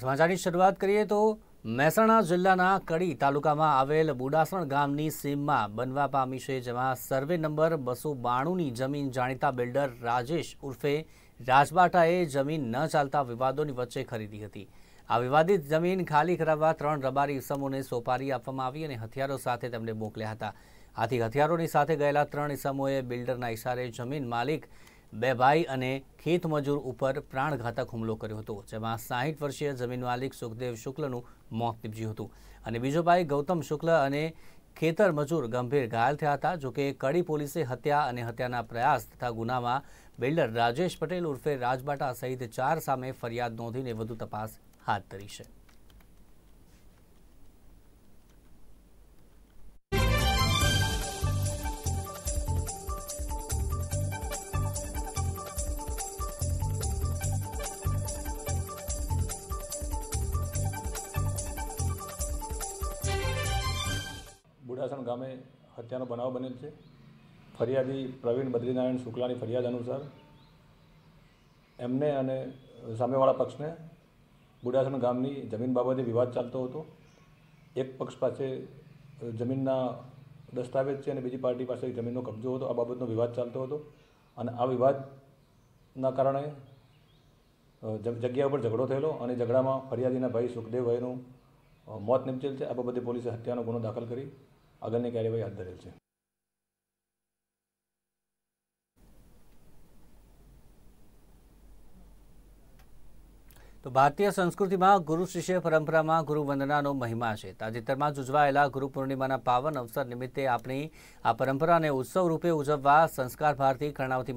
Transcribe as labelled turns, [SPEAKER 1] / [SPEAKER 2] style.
[SPEAKER 1] સમાચારની શરૂઆત કરીએ તો મહેસાણા જિલ્લાના કડી તાલુકામાં આવેલ બુડાસણ ગામની સીમમાં બનવા પામી છે જેમાં સર્વે નંબર બસો બાણુંની જમીન જાણીતા બિલ્ડર રાજેશ ઉર્ફે રાજબાટાએ જમીન ન ચાલતા વિવાદોની વચ્ચે ખરીદી હતી આ વિવાદિત જમીન ખાલી કરાવવા ત્રણ રબારી ઇસમોને સોપારી આપવામાં આવી અને હથિયારો સાથે તેમને મોકલ્યા હતા આથી હથિયારોની સાથે ગયેલા ત્રણ ઇસમોએ બિલ્ડરના ઇશારે જમીન માલિક બે ભાઈ અને ખેત મજૂર ઉપર પ્રાણઘાતક હુમલો કર્યો હતો જેમાં સાહીઠ વર્ષીય જમીન માલિક સુખદેવ શુક્લનું મોત નીપજ્યું હતું અને બીજો ભાઈ ગૌતમ શુક્લ અને ખેતર મજૂર ગંભીર ઘાયલ થયા હતા જોકે કડી પોલીસે હત્યા અને હત્યાના પ્રયાસ તથા ગુનામાં બિલ્ડર રાજેશ પટેલ ઉર્ફે રાજબાટા સહિત ચાર સામે ફરિયાદ નોંધીને વધુ તપાસ હાથ ધરી છે
[SPEAKER 2] બુઢાસણ ગામે હત્યાનો બનાવ બનેલ છે ફરિયાદી પ્રવીણ બદ્રીનારાયણ શુક્લાની ફરિયાદ અનુસાર એમને અને સામેવાળા પક્ષને બુઢાસણ ગામની જમીન બાબતે વિવાદ ચાલતો હતો એક પક્ષ પાસે જમીનના દસ્તાવેજ છે અને બીજી પાર્ટી પાસે જમીનનો કબજો હતો આ બાબતનો વિવાદ ચાલતો હતો અને આ વિવાદના કારણે જગ્યા ઉપર ઝઘડો થયેલો અને ઝઘડામાં ફરિયાદીના ભાઈ સુખદેવભાઈનું મોત નિપજેલ છે આ બાબતે પોલીસે હત્યાનો ગુનો દાખલ કરી આગળની કાર્યવાહી હાથ
[SPEAKER 1] ધરેલ છે તો ભારતીય સંસ્કૃતિમાં ગુરુ શિષ્ય પરંપરામાં ગુરુ ગુરુવંદનાનો મહિમા છે તાજેતરમાં જ ઉજવાયેલા ગુરુ પૂર્ણિમાના પાવન અવસર નિમિત્તે આપણી આ પરંપરાને ઉત્સવ રૂપે ઉજવવા સંસ્કાર ભારતી કર્ણાવતી